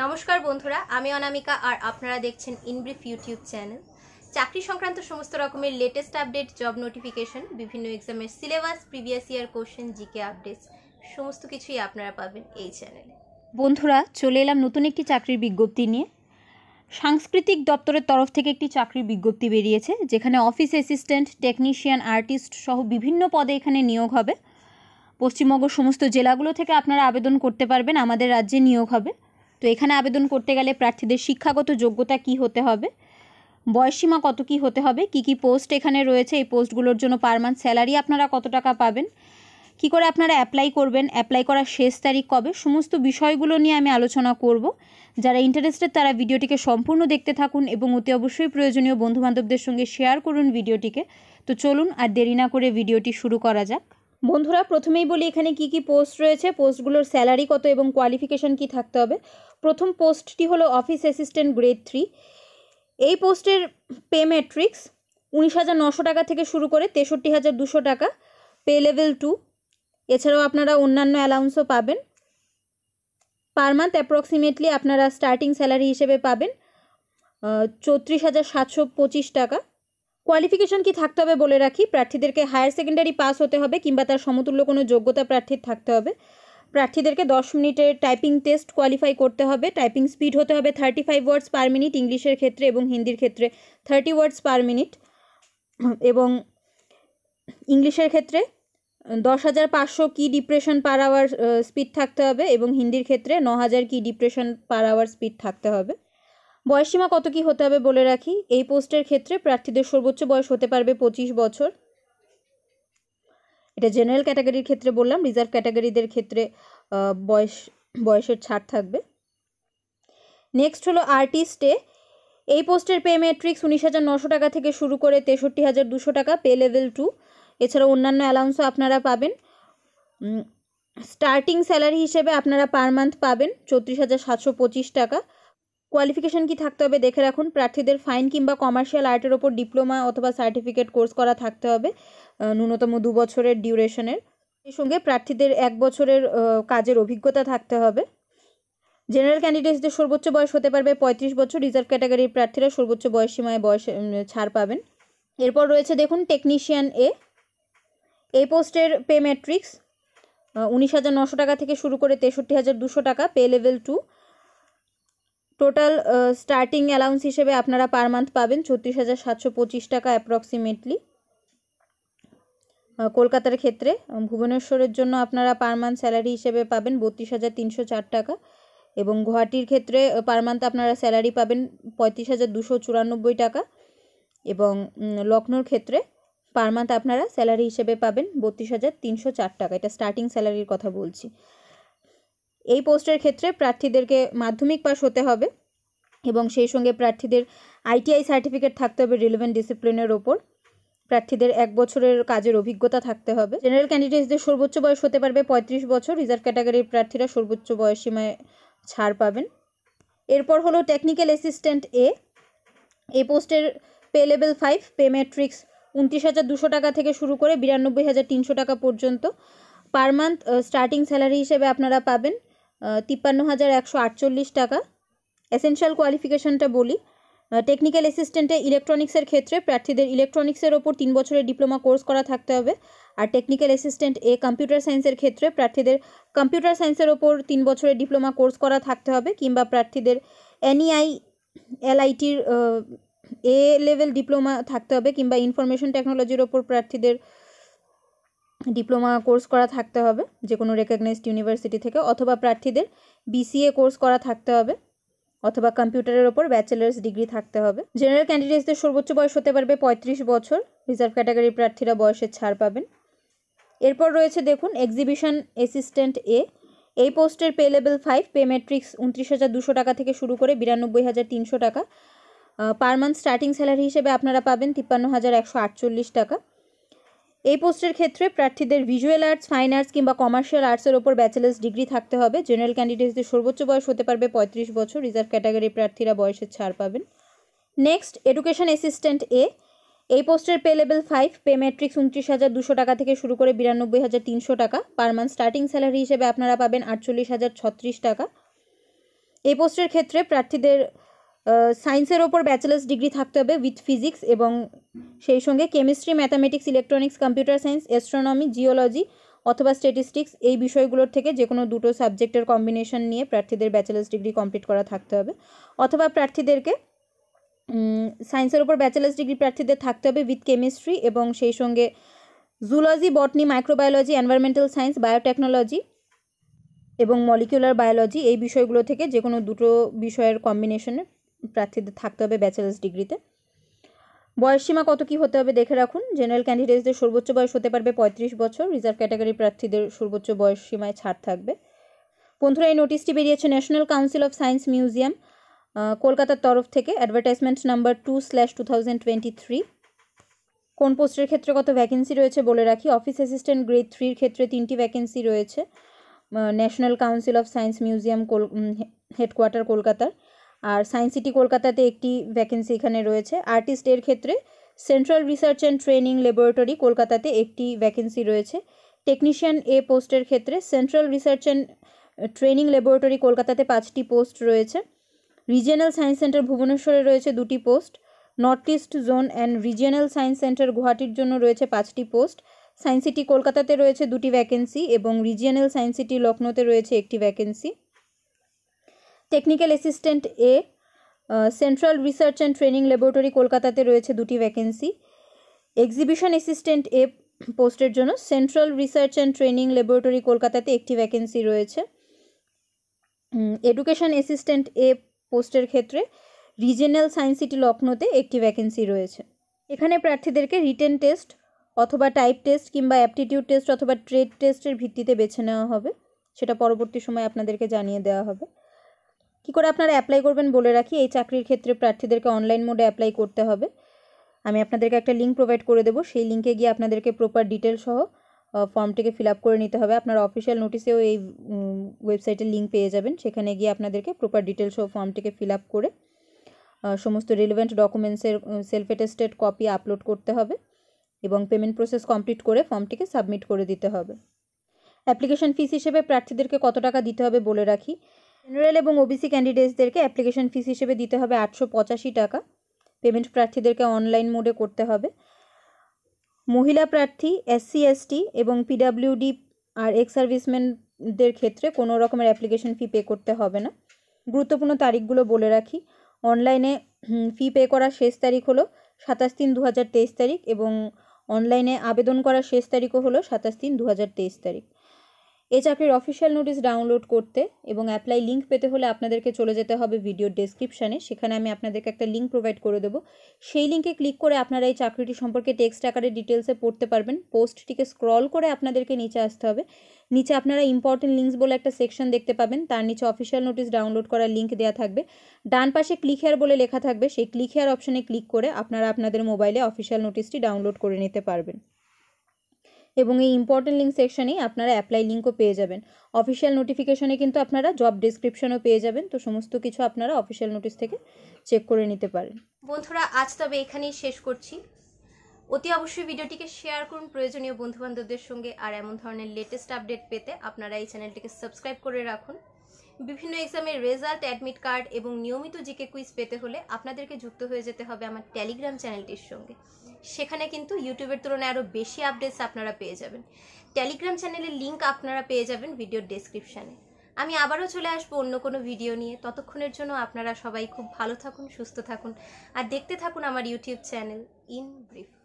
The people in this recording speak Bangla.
নমস্কার বন্ধুরা আমি অনামিকা আর আপনারা দেখছেন ইনব্রিফ ইউটিউব চ্যানেল চাকরি সংক্রান্ত সমস্ত রকমের লেটেস্ট আপডেট জব নোটিফিকেশন বিভিন্ন এক্সামের syllabus previous year question GK updates সমস্ত কিছুই আপনারা পাবেন এই চ্যানেলে বন্ধুরা চলে এলাম নতুন একটি চাকরির বিজ্ঞপ্তি নিয়ে সাংস্কৃতিক দপ্তরের তরফ থেকে একটি চাকরির বিজ্ঞপ্তি বেরিয়েছে যেখানে অফিস অ্যাসিস্ট্যান্ট টেকনিশিয়ান আর্টিস্ট সহ বিভিন্ন পদে এখানে নিয়োগ হবে পশ্চিমবঙ্গ সমস্ত জেলাগুলো থেকে আপনারা আবেদন করতে পারবেন আমাদের রাজ্যে নিয়োগ হবে তো এখানে আবেদন করতে গেলে প্রার্থীদের শিক্ষাগত যোগ্যতা কি হতে হবে বয়সীমা কত কি হতে হবে কি কি পোস্ট এখানে রয়েছে এই পোস্টগুলোর জন্য পার মান্থ স্যালারি আপনারা কত টাকা পাবেন কি করে আপনারা অ্যাপ্লাই করবেন অ্যাপ্লাই করার শেষ তারিখ কবে সমস্ত বিষয়গুলো নিয়ে আমি আলোচনা করব যারা ইন্টারেস্টেড তারা ভিডিওটিকে সম্পূর্ণ দেখতে থাকুন এবং অতি অবশ্যই প্রয়োজনীয় বন্ধুবান্ধবদের সঙ্গে শেয়ার করুন ভিডিওটিকে তো চলুন আর দেরি না করে ভিডিওটি শুরু করা যাক বন্ধুরা প্রথমেই বলি এখানে কি কি পোস্ট রয়েছে পোস্টগুলোর স্যালারি কত এবং কোয়ালিফিকেশন কি থাকতে হবে প্রথম পোস্টটি হলো অফিস অ্যাসিস্ট্যান্ট গ্রেড থ্রি এই পোস্টের পে ম্যাট্রিক্স উনিশ হাজার নশো টাকা থেকে শুরু করে তেষট্টি হাজার দুশো টাকা পে লেভেল টু এছাড়াও আপনারা অন্যান্য অ্যালাউন্সও পাবেন পার মান্থ অ্যাপ্রক্সিমেটলি আপনারা স্টার্টিং স্যালারি হিসেবে পাবেন চৌত্রিশ হাজার সাতশো পঁচিশ টাকা কোয়ালিফিকেশন কি থাকতে হবে বলে রাখি প্রার্থীদেরকে হায়ার সেকেন্ডারি পাস হতে হবে কিংবা তার সমতুল্য কোনো যোগ্যতা প্রার্থীর থাকতে হবে প্রার্থীদেরকে দশ মিনিটের টাইপিং টেস্ট কোয়ালিফাই করতে হবে টাইপিং স্পিড হতে হবে thirty five words per minute ইংলিশের ক্ষেত্রে এবং হিন্দির ক্ষেত্রে থার্টি ওয়ার্ডস পার মিনিট এবং ইংলিশের ক্ষেত্রে দশ হাজার পাঁচশো কি ডিপ্রেশন পার আওয়ার স্পিড থাকতে হবে এবং হিন্দির ক্ষেত্রে ন হাজার কি ডিপ্রেশন পার আওয়ার স্পিড থাকতে হবে বয়সীমা কত কি হতে হবে বলে রাখি এই পোস্টের ক্ষেত্রে প্রার্থীদের সর্বোচ্চ বয়স হতে পারবে পঁচিশ বছর এটা জেনারেল ক্যাটাগরির ক্ষেত্রে বললাম রিজার্ভ ক্যাটাগরিদের ক্ষেত্রে বয়স বয়সের ছাড় থাকবে নেক্সট হলো আর্টিস্টে এই পোস্টের পে ম্যাট্রিক্স উনিশ হাজার নশো টাকা থেকে শুরু করে তেষট্টি হাজার দুশো টাকা পে লেভেল টু এছাড়া অন্যান্য অ্যালাউন্সও আপনারা পাবেন স্টার্টিং স্যালারি হিসেবে আপনারা পার মান্থ পাবেন চৌত্রিশ হাজার সাতশো পঁচিশ টাকা কোয়ালিফিকেশন কি থাকতে হবে দেখে রাখুন প্রার্থীদের ফাইন কিংবা কমার্শিয়াল আর্টের ওপর ডিপ্লোমা অথবা সার্টিফিকেট কোর্স করা থাকতে হবে ন্যূনতম দু বছরের ডিউরেশনের সেই সঙ্গে প্রার্থীদের এক বছরের কাজের অভিজ্ঞতা থাকতে হবে জেনারেল ক্যান্ডিডেটসদের সর্বোচ্চ বয়স হতে পারবে পঁয়ত্রিশ বছর রিজার্ভ ক্যাটাগরির প্রার্থীরা সর্বোচ্চ বয়স সীমায় বয়স ছাড় পাবেন এরপর রয়েছে দেখুন টেকনিশিয়ান এ এই পোস্টের পে ম্যাট্রিক্স উনিশ হাজার নশো টাকা থেকে শুরু করে তেষট্টি হাজার দুশো টাকা pay level two total starting allowance হিসেবে আপনারা পার মান্থ পাবেন ছত্রিশ হাজার সাতশো পঁচিশ টাকা অ্যাপ্রক্সিমেটলি কলকাতার ক্ষেত্রে ভুবনেশ্বরের জন্য আপনারা পার মান্থ স্যালারি হিসেবে পাবেন বত্রিশ হাজার তিনশো চার টাকা এবং গুয়াহাটির ক্ষেত্রে পার মান্থ আপনারা স্যালারি পাবেন পঁয়ত্রিশ হাজার দুশো চুরানব্বই টাকা এবং লখনৌর ক্ষেত্রে পার মান্থ আপনারা স্যালারি হিসেবে পাবেন বত্রিশ হাজার তিনশো চার টাকা এটা স্টার্টিং স্যালারির কথা বলছি এই পোস্টের ক্ষেত্রে প্রার্থীদেরকে মাধ্যমিক পাশ হতে হবে এবং সেই সঙ্গে প্রার্থীদের আইটিআই সার্টিফিকেট থাকতে হবে রিলেভেন্ট ডিসিপ্লিনের ওপর প্রার্থীদের এক বছরের কাজের অভিজ্ঞতা থাকতে হবে জেনারেল ক্যান্ডিডেটসদের সর্বোচ্চ বয়স হতে পারবে পঁয়ত্রিশ বছর রিজার্ভ ক্যাটাগরির প্রার্থীরা সর্বোচ্চ বয়সীমায় ছাড় পাবেন এরপর হলো টেকনিক্যাল অ্যাসিস্ট্যান্ট এ এই পোস্টের pay level five pay matrix উনত্রিশ হাজার দুশো টাকা থেকে শুরু করে বিরানব্বই হাজার তিনশো টাকা পর্যন্ত পার মান্থ স্টার্টিং স্যালারি হিসেবে আপনারা পাবেন তিপ্পান্ন হাজার একশো আটচল্লিশ টাকা এসেনশিয়াল কোয়ালিফিকেশনটা বলি টেকনিক্যাল অ্যাসিস্ট্যান্টে ইলেকট্রনিক্সের ক্ষেত্রে প্রার্থীদের ইলেকট্রনিক্সের ওপর তিন বছরের ডিপ্লোমা কোর্স করা থাকতে হবে আর টেকনিক্যাল অ্যাসিস্ট্যান্ট এ কম্পিউটার সায়েন্সের ক্ষেত্রে প্রার্থীদের কম্পিউটার সায়েন্সের ওপর তিন বছরের ডিপ্লোমা কোর্স করা থাকতে হবে কিংবা প্রার্থীদের এনইআই এলআইটির এ লেভেল ডিপ্লোমা থাকতে হবে কিংবা ইনফরমেশন টেকনোলজির ওপর প্রার্থীদের ডিপ্লোমা কোর্স করা থাকতে হবে যে কোনো রেকগনাইজড ইউনিভার্সিটি থেকে অথবা প্রার্থীদের বিসিএ কোর্স করা থাকতে হবে অথবা কম্পিউটারের ওপর ব্যাচেলার্স ডিগ্রি থাকতে হবে জেনারেল ক্যান্ডিডেটসদের সর্বোচ্চ বয়স হতে পারবে পঁয়ত্রিশ বছর রিজার্ভ ক্যাটাগরির প্রার্থীরা বয়সের ছাড় পাবেন এরপর রয়েছে দেখুন এক্সিবিশন অ্যাসিস্ট্যান্ট এ এই পোস্টের pay level five pay matrix উনত্রিশ হাজার দুশো টাকা থেকে শুরু করে বিরানব্বই হাজার তিনশো টাকা পার মান্থ স্টার্টিং স্যালারি হিসেবে আপনারা পাবেন তিপ্পান্ন হাজার একশো আটচল্লিশ টাকা এই পোস্টের ক্ষেত্রে প্রার্থীদের ভিজুয়াল আর্টস ফাইন আর্টস কিংবা কমার্শিয়াল আর্টসের ওপর ব্যাচেলার্স ডিগ্রি থাকতে হবে জেনারেল ক্যান্ডিডেটসদের সর্বোচ্চ বয়স হতে পারবে পঁয়ত্রিশ বছর রিজার্ভ ক্যাটাগরি প্রার্থীরা বয়সের ছাড় পাবেন নেক্সট এডুকেশন অ্যাসিস্ট্যান্ট এ এই পোস্টের pay level five pay matrix উনত্রিশ হাজার দুশো টাকা থেকে শুরু করে বিরানব্বই হাজার তিনশো টাকা পার মান্থ স্টার্টিং স্যালারি হিসেবে আপনারা পাবেন আটচল্লিশ হাজার ছত্রিশ টাকা এই পোস্টের ক্ষেত্রে প্রার্থীদের সায়েন্সের ওপর ব্যাচেলার্স ডিগ্রি থাকতে হবে উইথ ফিজিক্স এবং সেই সঙ্গে chemistry mathematics electronics computer science astronomy geology অথবা স্ট্যাটিস্টিক্স এই বিষয়গুলোর থেকে যে কোনো দুটো সাবজেক্টের কম্বিনেশন নিয়ে প্রার্থীদের ব্যাচেলার্স ডিগ্রি কমপ্লিট করা থাকতে হবে অথবা প্রার্থীদেরকে সায়েন্সের ওপর ব্যাচেলার্স ডিগ্রি প্রার্থীদের থাকতে হবে উইথ কেমিস্ট্রি এবং সেই সঙ্গে zoology botany microbiology environmental science biotechnology এবং মলিকিউলার বায়োলজি এই বিষয়গুলো থেকে যে কোনো দুটো বিষয়ের কম্বিনেশনে প্রার্থীদের থাকতে হবে ব্যাচেলার্স ডিগ্রিতে বয়সসীমা কত কি হতে হবে দেখে রাখুন জেনারেল ক্যান্ডিডেটসদের সর্বোচ্চ বয়স হতে পারবে পঁয়ত্রিশ বছর রিজার্ভ ক্যাটাগরি প্রার্থীদের সর্বোচ্চ বয়সসীমায় ছাড় থাকবে বন্ধুরা এই নোটিশটি বেরিয়েছে national council of science museum কলকাতার তরফ থেকে advertisement number two slash two thousand twenty three কোন পোস্টের ক্ষেত্রে কত ভ্যাকেন্সি রয়েছে বলে রাখি অফিস অ্যাসিস্ট্যান্ট গ্রেড থ্রির ক্ষেত্রে তিনটি ভ্যাকেন্সি রয়েছে national council of science museum headquarter কলকাতার আর সায়েন্স সিটি কলকাতাতে একটি ভ্যাকেন্সি এখানে রয়েছে আর্টিস্টের ক্ষেত্রে central research and training laboratory কলকাতাতে একটি ভ্যাকেন্সি রয়েছে টেকনিশিয়ান এ পোস্টের ক্ষেত্রে central research and training laboratory কলকাতাতে পাঁচটি পোস্ট রয়েছে রিজিয়নাল সায়েন্স সেন্টার ভুবনেশ্বরে রয়েছে দুটি post north east zone and regional science centre গুয়াহাটির জন্য রয়েছে পাঁচটি পোস্ট সায়েন্স সিটি কলকাতাতে রয়েছে দুটি ভ্যাকেন্সি এবং রিজিয়নাল সায়েন্স সিটি লখনৌতে রয়েছে একটি vacancy technical assistant A central research and training laboratory কলকাতাতে রয়েছে দুটি ভ্যাকেন্সি এক্সিবিশন অ্যাসিস্ট্যান্ট এ পোস্টের জন্য central research and training laboratory কলকাতাতে একটি ভ্যাকেন্সি রয়েছে এডুকেশন অ্যাসিস্ট্যান্ট এ পোস্টের ক্ষেত্রে রিজিনাল সায়েন্স সিটি লখনৌতে একটি ভ্যাকেন্সি রয়েছে এখানে প্রার্থীদেরকে রিটেন টেস্ট অথবা টাইপ টেস্ট কিংবা অ্যাপটিটিউড টেস্ট অথবা ট্রেড টেস্টের ভিত্তিতে বেছে নেওয়া হবে সেটা পরবর্তী সময় আপনাদেরকে জানিয়ে দেওয়া হবে কি করে আপনারা অ্যাপ্লাই করবেন বলে রাখি এই চাকরির ক্ষেত্রে প্রার্থীদেরকে অনলাইন মোডে অ্যাপ্লাই করতে হবে আমি আপনাদেরকে একটা লিঙ্ক প্রোভাইড করে দেবো সেই লিঙ্কে গিয়ে আপনাদেরকে প্রপার ডিটেল সহ ফর্মটিকে ফিল আপ করে নিতে হবে আপনারা অফিসিয়াল নোটিসেও এই ওয়েবসাইটের লিঙ্ক পেয়ে যাবেন সেখানে গিয়ে আপনাদেরকে প্রপার ডিটেল সহ ফর্মটিকে ফিল আপ করে সমস্ত রিলেভেন্ট ডকুমেন্টসের সেলফ অ্যাটেস্টেড কপি আপলোড করতে হবে এবং পেমেন্ট প্রসেস কমপ্লিট করে ফর্মটিকে সাবমিট করে দিতে হবে অ্যাপ্লিকেশন ফিস হিসেবে প্রার্থীদেরকে কত টাকা দিতে হবে বলে রাখি জেনারেল এবং ওবিসি ক্যান্ডিডেটসদেরকে অ্যাপ্লিকেশন ফিস হিসেবে দিতে হবে আটশো পঁচাশি টাকা পেমেন্ট প্রার্থীদেরকে অনলাইন মোডে করতে হবে মহিলা প্রার্থী এসসি এসটি এবং পিডাব্লিউডি আর এক্স সার্ভিসম্যানদের ক্ষেত্রে কোনো রকমের অ্যাপ্লিকেশন ফি পে করতে হবে না গুরুত্বপূর্ণ তারিখগুলো বলে রাখি অনলাইনে ফি পে করার শেষ তারিখ হলো সাতাশ তিন দু তারিখ এবং অনলাইনে আবেদন করার শেষ তারিখও হলো সাতাশ তিন দু তারিখ এ চাকরির অফিসিয়াল নোটিশ ডাউনলোড করতে এবং অ্যাপ্লাই লিঙ্ক পেতে হলে আপনাদেরকে চলে যেতে হবে ভিডিও ডেসক্রিপশানে সেখানে আমি আপনাদেরকে একটা লিঙ্ক প্রোভাইড করে দেবো সেই লিঙ্কে ক্লিক করে আপনারা এই চাকরিটি সম্পর্কে টেক্সট আকারে ডিটেলসে পড়তে পারবেন পোস্টটিকে স্ক্রল করে আপনাদেরকে নিচে আসতে হবে নিচে আপনারা ইম্পর্টেন্ট লিঙ্কস বলে একটা সেকশন দেখতে পাবেন তার নিচে অফিসিয়াল নোটিশ ডাউনলোড করার লিঙ্ক দেওয়া থাকবে ডান পাশে ক্লিক হেয়ার বলে লেখা থাকবে সেই ক্লিক হেয়ার অপশানে ক্লিক করে আপনারা আপনাদের মোবাইলে অফিসিয়াল নোটিশটি ডাউনলোড করে নিতে পারবেন এবং এই ইম্পর্টেন্ট লিঙ্ক সেকশানেই আপনারা অ্যাপ্লাই লিঙ্কও পেয়ে যাবেন অফিসিয়াল নোটিফিকেশনে কিন্তু আপনারা জব ডিসক্রিপশনও পেয়ে যাবেন তো সমস্ত কিছু আপনারা অফিসিয়াল নোটিশ থেকে চেক করে নিতে পারেন বন্ধুরা আজ তবে এখানেই শেষ করছি অতি অবশ্যই ভিডিওটিকে শেয়ার করুন প্রয়োজনীয় বন্ধুবান্ধবদের সঙ্গে আর এমন ধরনের লেটেস্ট আপডেট পেতে আপনারা এই চ্যানেলটিকে সাবস্ক্রাইব করে রাখুন বিভিন্ন এক্সামের রেজাল্ট অ্যাডমিট কার্ড এবং নিয়মিত জিকে কুইজ পেতে হলে আপনাদেরকে যুক্ত হয়ে যেতে হবে আমার টেলিগ্রাম চ্যানেলটির সঙ্গে সেখানে কিন্তু ইউটিউবের তুলনায় আরও বেশি আপডেটস আপনারা পেয়ে যাবেন টেলিগ্রাম চ্যানেলের লিঙ্ক আপনারা পেয়ে যাবেন ভিডিওর ডিসক্রিপশানে আমি আবারও চলে আসবো অন্য কোনো ভিডিও নিয়ে ততক্ষণের জন্য আপনারা সবাই খুব ভালো থাকুন সুস্থ থাকুন আর দেখতে থাকুন আমার ইউটিউব চ্যানেল ইন ব্রিফ